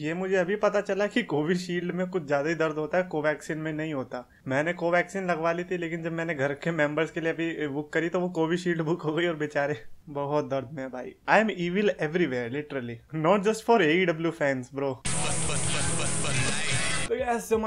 ये मुझे अभी पता चला कि कोविशील्ड में कुछ ज़्यादा ही दर्द होता है कोवैक्सीन में नहीं होता मैंने कोवैक्सीन लगवा ली थी लेकिन जब मैंने घर के मेंबर्स के लिए अभी बुक करी तो वो कोविशील्ड बुक हो गई और बेचारे बहुत दर्द में भाई I am evil everywhere literally not just for A W fans bro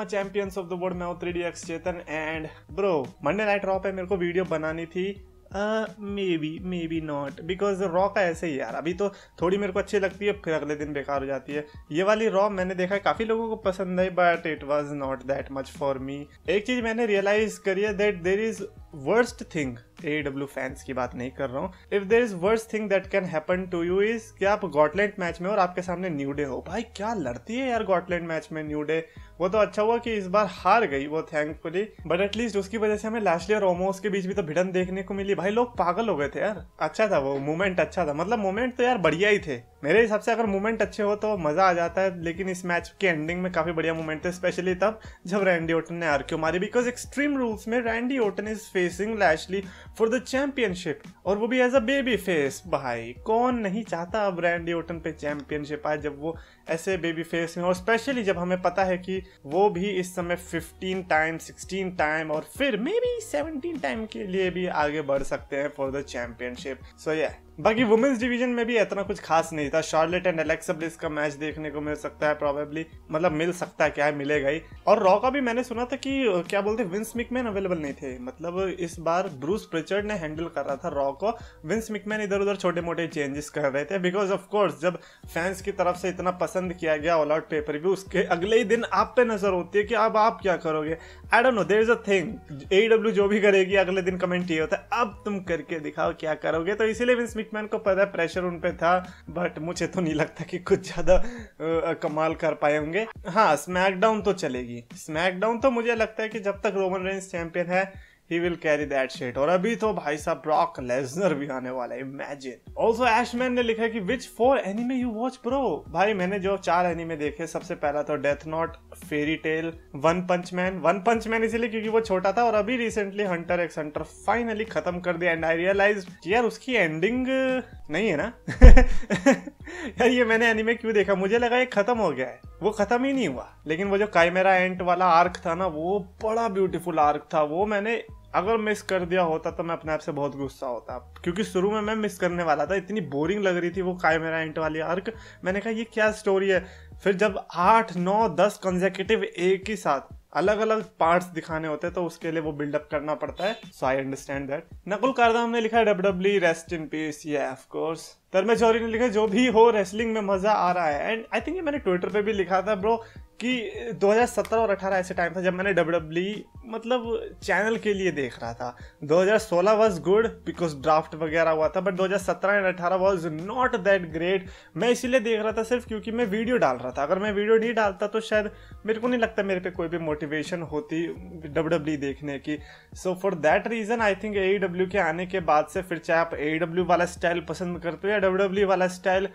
champions of the world मैं Chetan and bro Monday night रॉप है मेरे को वीडियो बनानी थी maybe maybe not because Raw का ऐसे ही यार अभी तो थोड़ी मेरे को अच्छी लगती है फिर अगले दिन बेकार हो जाती है ये वाली रॉ मैंने देखा है काफ़ी लोगों को पसंद आई but it was not that much for me एक चीज़ मैंने रियलाइज करी है that there is worst thing A W fans की बात नहीं कर रहा हूँ if there is worst thing that can happen to you is कि आप गॉटलैंड मैच में और आपके सामने न्यू डे हो भाई क्या लड़ती है यार गॉटलैंड मैच में न्यू डे वो तो अच्छा हुआ कि इस बार हार गई वो थैंकफुली बट एटलीस्ट उसकी वजह से हमें लास्ट और ओमोस के बीच भी तो भिड़न देखने को मिली भाई लोग पागल हो गए थे यार अच्छा था वो मोमेंट अच्छा था मतलब मोमेंट तो यार बढ़िया ही थे मेरे हिसाब से अगर मूवमेंट अच्छे हो तो मज़ा आ जाता है लेकिन इस मैच के एंडिंग में काफ़ी बढ़िया मूवमेंट थे स्पेशली तब जब रैंडी ओटन ने आरक्यू मारी बिकॉज एक्सट्रीम रूल्स में Randy Orton is facing Lashley for the championship और वो भी एज अ बेबी फेस भाई कौन नहीं चाहता अब रैंडी ओटन पे चैंपियनशिप आए जब वो ऐसे बेबी फेस में और स्पेशली जब हमें पता है कि वो भी इस समय 15 टाइम 16 टाइम और फिर मे बी 17 टाइम के लिए भी आगे बढ़ सकते हैं फॉर द चैंपियनशिप सो या बाकी वुमेन्स डिवीजन में भी इतना कुछ खास नहीं था शार्लेट एंड एलेक्सा ब्लिस का मैच देखने को मिल सकता है प्रॉबेबली मतलब मिल सकता है क्या है मिलेगा ही और रॉ का भी मैंने सुना था कि क्या बोलते विंस मिकमैन अवेलेबल नहीं थे मतलब इस बार ब्रूस प्रिचर्ड ने हैंडल कर रहा था रॉ को विंस मिकमैन इधर उधर छोटे मोटे चेंजेस कर रहे थे बिकॉज ऑफ कोर्स जब फैंस की तरफ से इतना पसंद पसंद किया गया ऑल आउट पेपर भी उसके अगले ही दिन आप पे नजर होती है कि अब आप क्या करोगे I don't know there is a thing A W जो भी करेगी अगले दिन कमेंट ये होता है अब तुम करके दिखाओ क्या करोगे तो इसीलिए विंस मिकमैन को पता है प्रेशर उन पे था बट मुझे तो नहीं लगता कि कुछ ज्यादा कमाल कर पाए होंगे हाँ स्मैकडाउन तो चलेगी स्मैकडाउन तो मुझे लगता है कि जब तक रोमन रेंज चैंपियन है ही विल कैरी दैट शेट और अभी तो भाई साहब ब्रॉक लेजनर भी आने वाला है इमेजिन ऑल्सो एशमैन ने लिखा कि which four anime you watch bro भाई मैंने जो चार एनिमे देखे सबसे पहला तो Death Note Fairy Tail One Punch Man One Punch Man इसीलिए क्योंकि वो छोटा था और अभी recently Hunter X Hunter finally खत्म कर दिया एंड आई रियलाइज यार उसकी एंडिंग नहीं है ना यार ये मैंने एनिमे क्यों देखा मुझे लगा ये खत्म हो गया है वो खत्म ही नहीं हुआ लेकिन वो जो काइमेरा एंट वाला आर्क था ना वो बड़ा ब्यूटीफुल आर्क था वो मैंने अगर मिस कर दिया होता तो मैं अपने आप से बहुत गुस्सा होता क्योंकि शुरू में मैं मिस करने वाला था इतनी बोरिंग लग रही थी वो काय मेरा इंट वाली अर्क मैंने कहा ये क्या स्टोरी है फिर जब आठ नौ दस कंजेकेटिव एक ही साथ अलग अलग पार्ट्स दिखाने होते हैं तो उसके लिए वो बिल्डअप करना पड़ता है so I understand that Nakul Kardam ने लिखा W W rest in peace ये ऑफ कोर्स तरमे चौरी ने लिखा जो भी हो रेसलिंग में मजा आ रहा है एंड आई थिंक ये मैंने ट्विटर पे भी लिखा था ब्रो कि 2017 और 18 ऐसे टाइम था जब मैंने डब्ल्यू e, मतलब चैनल के लिए देख रहा था 2016 वॉज गुड बिकॉज ड्राफ्ट वगैरह हुआ था बट 2017 एंड अठारह वॉज नॉट दैट ग्रेट मैं इसीलिए देख रहा था सिर्फ क्योंकि मैं वीडियो डाल रहा था अगर मैं वीडियो नहीं डालता तो शायद मेरे को नहीं लगता मेरे पे कोई भी मोटिवेशन होती डब्ल्यू e देखने की so for that reason I think A के आने के बाद से फिर चाहे आप ए e वाला स्टाइल पसंद करते हो या डब्ल्यू वाला स्टाइल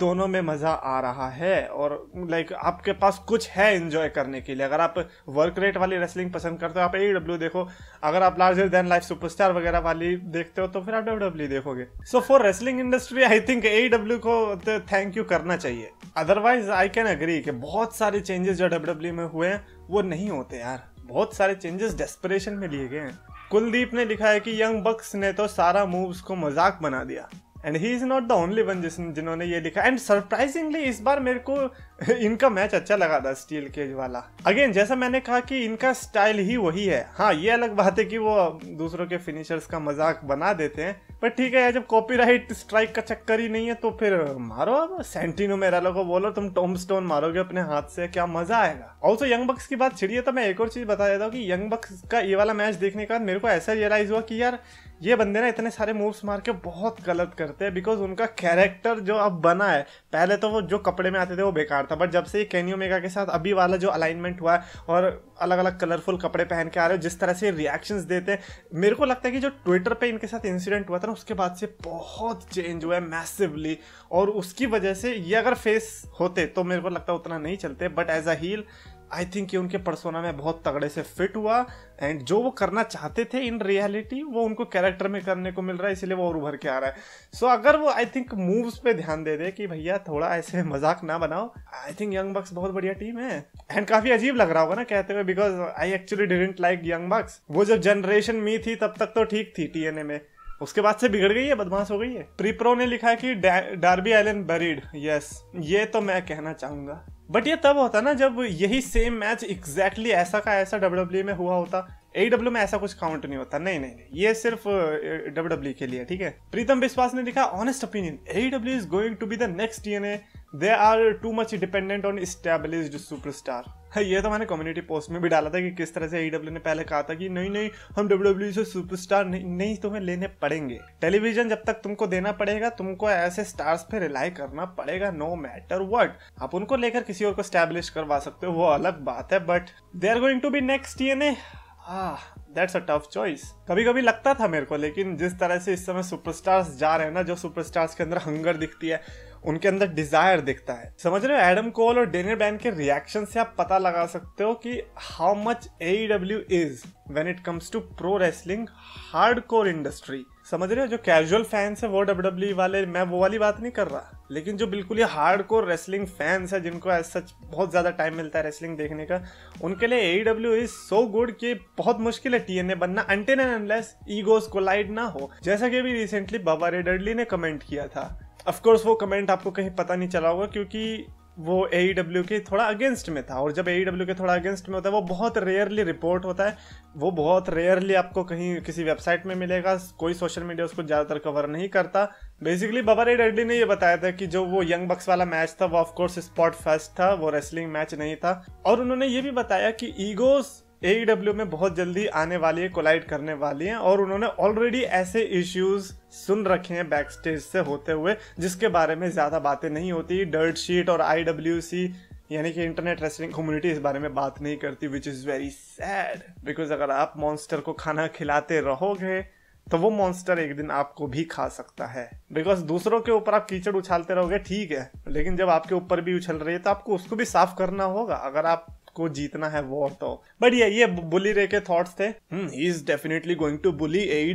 दोनों में मज़ा आ रहा है और लाइक आपके पास कुछ है इन्जॉय करने के लिए अगर आप वर्क रेट वाली रेसलिंग पसंद करते हो आप ए डब्ल्यू e देखो अगर आप लार्जर देन लाइफ सुपरस्टार वगैरह वाली देखते हो तो फिर आप डब्ल्यू डब्ल्यू e देखोगे so for wrestling industry I think A W को थैंक तो यू करना चाहिए अदरवाइज आई कैन अग्री कि बहुत सारे चेंजेस जो डब्ल्यू डब्ल्यू e में हुए हैं वो नहीं होते यार बहुत सारे चेंजेस डेस्परेशन में लिए गए हैं कुलदीप ने लिखा है कि यंग बक्स ने तो सारा मूव्स को मजाक बना दिया and he is not the only one जिस जिन्होंने ये लिखा एंड सरप्राइजिंगली इस बार मेरे को इनका मैच अच्छा लगा था स्टील केज वाला अगेन जैसा मैंने कहा कि इनका स्टाइल ही वही है हाँ ये अलग बात है कि वो दूसरों के फिनिशर्स का मजाक बना देते हैं पर ठीक है जब कॉपीराइट स्ट्राइक का चक्कर ही नहीं है तो फिर मारो अब सेंटिनो मेरा को बोलो तुम टोम स्टोन मारोगे अपने हाथ से क्या मजा आएगा ऑल्सो यंग बक्स की बात छिड़ी है तो मैं एक और चीज बता देता हूँ कि यंग बक्स का ये वाला मैच देखने के बाद मेरे को ऐसा रियलाइज हुआ कि यार ये बंदे ना इतने सारे मूव्स मार के बहुत गलत करते हैं बिकॉज उनका कैरेक्टर जो अब बना है पहले तो वो जो कपड़े में आते थे वो बेकार था बट जब से ये कैनियो मेगा के साथ अभी वाला जो अलाइनमेंट हुआ है और अलग अलग कलरफुल कपड़े पहन के आ रहे हो जिस तरह से रिएक्शन देते हैं मेरे को लगता है कि जो ट्विटर पर इनके साथ इंसिडेंट हुआ था ना उसके बाद से बहुत चेंज हुआ है मैसिवली और उसकी वजह से ये अगर फेस होते तो मेरे को लगता है उतना नहीं चलते but as a heel I think ये उनके परसोना में बहुत तगड़े से फिट हुआ एंड जो वो करना चाहते थे इन रियलिटी वो उनको कैरेक्टर में करने को मिल रहा है इसलिए वो और उभर के आ रहा है सो so, अगर वो आई थिंक मूव्स पे ध्यान दे दे कि भैया थोड़ा ऐसे मजाक ना बनाओ आई थिंक यंग बक्स बहुत बढ़िया टीम है एंड काफी अजीब लग रहा होगा ना कहते हुए because I actually didn't like young bucks वो जब जनरेशन मी थी तब तक तो ठीक थी टी में उसके बाद से बिगड़ गई है बदमाश हो गई है प्रीप्रो ने लिखा है कि डार्बी आइलैंड बरीड यस ये तो मैं कहना चाहूंगा बट ये तब होता ना जब यही सेम मैच एग्जैक्टली ऐसा का ऐसा डब्ल्यू e में हुआ होता ए डब्ल्यू e में ऐसा कुछ काउंट नहीं होता नहीं नहीं नहीं ये सिर्फ डब्ल्यू e के लिए ठीक है प्रीतम विश्वास ने लिखा honest opinion A W is going to be the next D they are too much dependent on establish star ये तो मैंने कम्युनिटी पोस्ट में भी डाला था कि किस तरह से ई ने पहले कहा था कि नहीं नहीं हम डब्ल्यू e से सुपरस्टार नहीं नहीं तुम्हें तो लेने पड़ेंगे टेलीविजन जब तक तुमको देना पड़ेगा तुमको ऐसे स्टार्स पे रिलाई करना पड़ेगा नो मैटर वट आप उनको लेकर किसी और को स्टेब्लिश करवा सकते हो वो अलग बात है but they are going to be next ये ने दैट्स अ टफ चॉइस कभी कभी लगता था मेरे को लेकिन जिस तरह से इस समय सुपरस्टार्स जा रहे हैं ना जो सुपरस्टार्स के अंदर हंगर दिखती है उनके अंदर डिजायर दिखता है समझ रहे हो एडम कोल और डेनियर बैन के रिएक्शन से आप पता लगा सकते हो कि how much A W is when it comes to pro wrestling hard core industry समझ रहे हो जो कैजुअल फैंस है वो डब्ल्यू e वाले मैं वो वाली बात नहीं कर रहा लेकिन जो बिल्कुल ही हार्ड कोर रेसलिंग फैंस है जिनको एज सच बहुत ज़्यादा टाइम मिलता है रेसलिंग देखने का उनके लिए A W is so good कि बहुत मुश्किल है टी एन ए बनना अंटेन एंड ईगोस कोलाइड ना हो जैसा कि अभी रिसेंटली बाबा रेडरली ने कमेंट किया था अफकोर्स वो कमेंट आपको कहीं पता नहीं चला होगा क्योंकि वो ए e के थोड़ा अगेंस्ट में था और जब ए e के थोड़ा अगेंस्ट में होता है वो बहुत रेयरली रिपोर्ट होता है वो बहुत रेयरली आपको कहीं किसी वेबसाइट में मिलेगा कोई सोशल मीडिया उसको ज़्यादातर कवर नहीं करता बेसिकली बाबा रेड एडली ने ये बताया था कि जो वो यंग बक्स वाला मैच था वो ऑफकोर्स स्पॉट फर्स्ट था वो रेसलिंग मैच नहीं था और उन्होंने ये भी बताया कि ईगोस ए डब्ल्यू e में बहुत जल्दी आने वाली है कोलाइड करने वाली है और उन्होंने ऑलरेडी ऐसे इश्यूज सुन रखे हैं बैक स्टेज से होते हुए जिसके बारे में ज़्यादा बातें नहीं होती डर्ट शीट और आई डब्ल्यू सी यानी कि इंटरनेट रेस्टिंग कम्युनिटी इस बारे में बात नहीं करती which is very sad because अगर आप मॉन्स्टर को खाना खिलाते रहोगे तो वो मॉन्स्टर एक दिन आपको भी खा सकता है बिकॉज दूसरों के ऊपर आप कीचड़ उछालते रहोगे ठीक है लेकिन जब आपके ऊपर भी उछल रही है तो आपको उसको भी साफ करना होगा अगर आप को जीतना है वॉर तो बट ये ये बुली रे के थॉट्स थे he is definitely going to bully A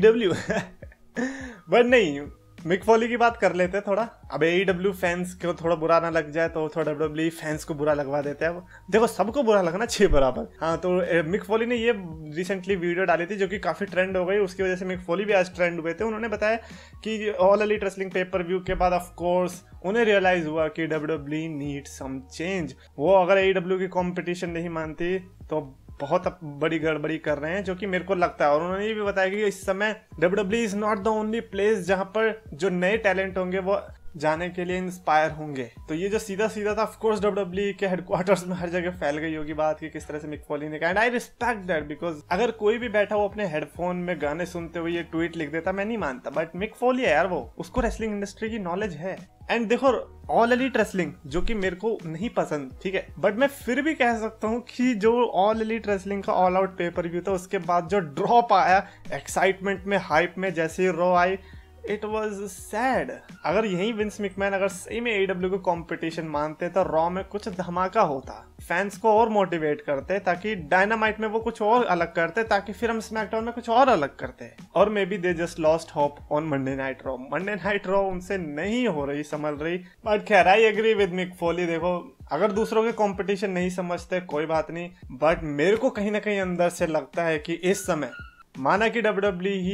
but नहीं मिक फॉली की बात कर लेते हैं थोड़ा अब ए डब्ल्यू फैंस को थोड़ा बुरा ना लग जाए तो थोड़ा डब्ल्यू फैंस e को बुरा लगवा देते हैं देखो सबको बुरा लगना चाहिए बराबर हाँ तो मिक फॉली ने ये रिसेंटली वीडियो डाली थी जो कि काफ़ी ट्रेंड हो गई उसकी वजह से मिक फॉली भी आज ट्रेंड हुए थे उन्होंने बताया कि All Elite Wrestling pay per view के बाद ऑफकोर्स उन्हें रियलाइज हुआ कि डब्ल्यू नीड सम चेंज वो अगर ए डब्ल्यू e की कॉम्पिटिशन नहीं मानती तो बहुत बड़ी गड़बड़ी कर रहे हैं जो कि मेरे को लगता है और उन्होंने ये भी बताया कि इस समय W W is not the only place जहाँ पर जो नए टैलेंट होंगे वो जाने के लिए इंस्पायर होंगे तो ये जो सीधा सीधा था ऑफकोर्स डब्ल्यू e के हेडक्वार्टर्स में हर जगह फैल गई होगी बात कि किस तरह से मिकफोली ने कहा and I respect that because अगर कोई भी बैठा वो अपने हेडफोन में गाने सुनते हुए ये ट्वीट लिख देता मैं नहीं मानता बट मिकफोली है यार वो उसको रेसलिंग इंडस्ट्री की नॉलेज है एंड देखो ऑल एलिट रेसलिंग जो कि मेरे को नहीं पसंद ठीक है बट मैं फिर भी कह सकता हूँ कि जो ऑल एलिट रेसलिंग का ऑल आउट पेपर व्यू था उसके बाद जो ड्रॉप आया एक्साइटमेंट में हाइप में जैसे Raw I it was sad अगर यही विंस मिकमैन अगर सही में एडब्ल्यू e को कॉम्पिटिशन मानते तो रॉ में कुछ धमाका होता फैंस को और मोटिवेट करते ताकि डायनामाइट में वो कुछ और अलग करते ताकि फिर हम स्मैकडाउन में कुछ और अलग करते और maybe they just lost hope on Monday Night Raw Monday Night Raw उनसे नहीं हो रही संभल रही बट खैर I agree with Mick Foley देखो अगर दूसरों के कंपटीशन नहीं समझते कोई बात नहीं बट मेरे को कहीं ना कहीं अंदर से लगता है कि इस समय माना कि डब्ल्यू e ही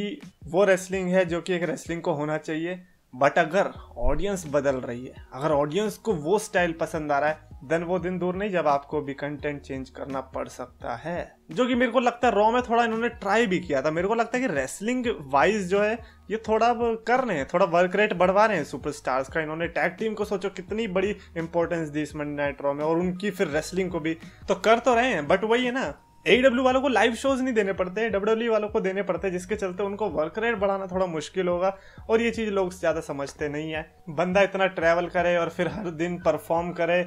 वो रेसलिंग है जो कि एक रेसलिंग को होना चाहिए बट अगर ऑडियंस बदल रही है अगर ऑडियंस को वो स्टाइल पसंद आ रहा है देन वो दिन दूर नहीं जब आपको भी कंटेंट चेंज करना पड़ सकता है जो कि मेरे को लगता है रॉ में थोड़ा इन्होंने ट्राई भी किया था मेरे को लगता है कि रेसलिंग वाइज जो है ये थोड़ा कर रहे हैं थोड़ा वर्क रेट बढ़वा रहे हैं सुपरस्टार्स का इन्होंने टैग टीम को सोचो कितनी बड़ी इंपॉर्टेंस दी इस मंडे नाइट रॉ में और उनकी फिर रेसलिंग को भी तो कर तो रहे हैं बट वही है ना एडब्ल्यू वालों को लाइव शोज नहीं देने पड़ते डब्ल्यू वालों को देने पड़ते हैं जिसके चलते उनको वर्क रेट बढ़ाना थोड़ा मुश्किल होगा और ये चीज़ लोग ज़्यादा समझते नहीं है बंदा इतना ट्रैवल करे और फिर हर दिन परफॉर्म करे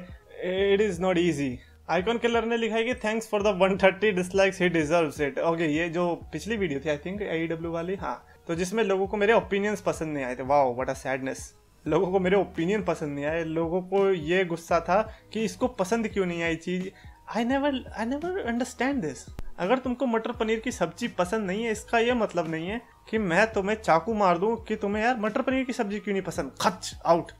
it is not easy Icon Killer ने लिखा है कि thanks for the one thirty dislikes he deserve it okay ये जो पिछली वीडियो थी आई थिंक आई डब्ल्यू वाली हाँ तो जिसमें लोगों को मेरे ओपिनियंस पसंद नहीं आए थे वाओ व्हाट अ सैडनेस लोगों को मेरे ओपिनियन पसंद नहीं आए लोगों को ये गुस्सा था कि इसको पसंद क्यों नहीं आई चीज़ I never I never understand this अगर तुमको मटर पनीर की सब्जी पसंद नहीं है इसका यह मतलब नहीं है कि मैं तुम्हें चाकू मार दूं कि तुम्हें यार मटर पनीर की सब्जी क्यों नहीं पसंद खच आउट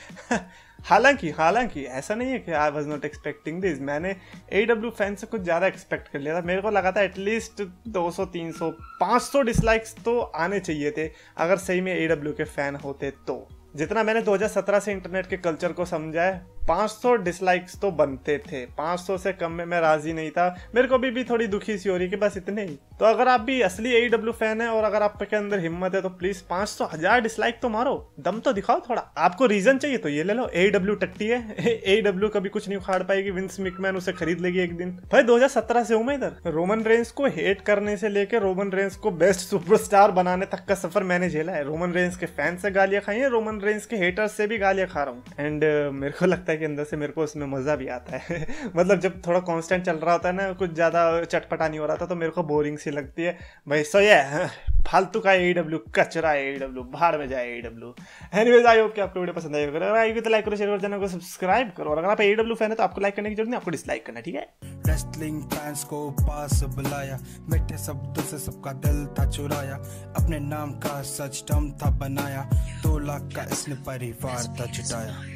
हालांकि हालांकि ऐसा नहीं है कि I was not expecting this मैंने ए डब्ल्यू फैन से कुछ ज़्यादा एक्सपेक्ट कर लिया था मेरे को लगा था एटलीस्ट 200 300 500 डिसलाइक्स तो आने चाहिए थे अगर सही में ए डब्ल्यू के फ़ैन होते तो जितना मैंने 2017 से इंटरनेट के कल्चर को समझा है 500 डिसलाइक्स तो बनते थे 500 से कम में मैं राजी नहीं था मेरे को भी, भी थोड़ी दुखी सी हो रही कि बस इतने ही तो अगर आप भी असली ए डब्ल्यू फैन है और अगर आपके अंदर हिम्मत है तो प्लीज पांच सौ हजार डिसलाइक तो मारो दम तो दिखाओ थोड़ा आपको रीजन चाहिए तो ये ले लो ए डब्ल्यू e टट्टी है ए डब्ल्यू e कभी कुछ नहीं उखाड़ पाएगी विंस मिकमैन उसे खरीद लेगी एक दिन भाई 2017 से हूं मैं इधर रोमन रेंस को हेट करने से लेकर रोमन रेंस को बेस्ट सुपरस्टार बनाने तक का सफर मैंने झेला है रोमन रेंस के फैन से गालियां खाई है रोमन रेंस के हेटर्स से भी गालियां खा रहा हूँ एंड uh, मेरे को लगता है है कि अंदर से मेरे को उसमें मज़ा भी आता है मतलब जब थोड़ा कांस्टेंट चल रहा होता है ना कुछ ज़्यादा चटपटा नहीं हो रहा था तो मेरे को बोरिंग सी लगती है भाई सो ये फालतू का ए डब्ल्यू e कचरा ए डब्ल्यू बाहर में जाए A W anyways I hope कि आपको वीडियो पसंद आएगा अगर आई तो लाइक करो शेयर करो चैनल को सब्सक्राइब करो और अगर आप ए डब्ल्यू फैन है तो आपको लाइक करने की जरूरत नहीं आपको डिसलाइक करना ठीक है रेस्टलिंग फैंस को पास बुलाया मीठे शब्दों से सबका दिल था चुराया अपने नाम का सच टम था बनाया दो लाख का इसने परिवार था जुटाया